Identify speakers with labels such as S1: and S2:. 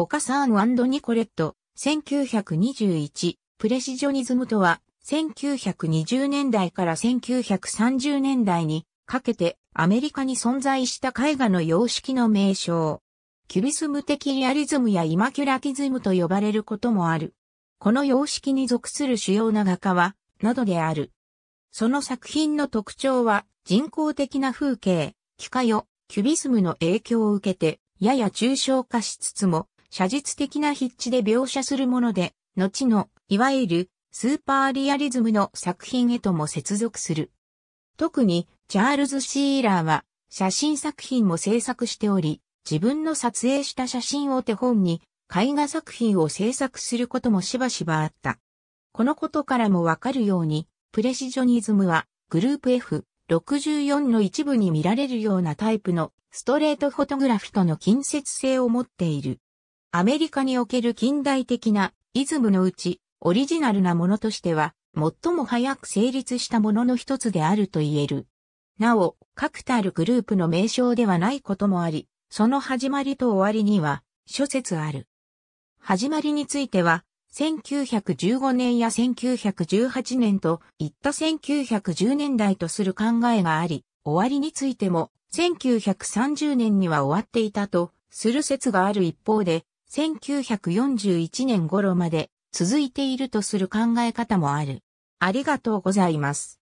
S1: オカサーンニコレット、1921、プレシジョニズムとは、1920年代から1930年代にかけてアメリカに存在した絵画の様式の名称。キュビスム的リアリズムやイマキュラティズムと呼ばれることもある。この様式に属する主要な画家は、などである。その作品の特徴は、人工的な風景、機械を、キュビスムの影響を受けて、やや抽象化しつつも、写実的な筆致で描写するもので、後の、いわゆる、スーパーリアリズムの作品へとも接続する。特に、チャールズ・シーラーは、写真作品も制作しており、自分の撮影した写真を手本に、絵画作品を制作することもしばしばあった。このことからもわかるように、プレシジョニズムは、グループ F、64の一部に見られるようなタイプのストレートフォトグラフィとの近接性を持っている。アメリカにおける近代的なイズムのうち、オリジナルなものとしては、最も早く成立したものの一つであると言える。なお、確たるグループの名称ではないこともあり、その始まりと終わりには、諸説ある。始まりについては、1915年や1918年といった1910年代とする考えがあり、終わりについても1930年には終わっていたとする説がある一方で、1941年頃まで続いているとする考え方もある。ありがとうございます。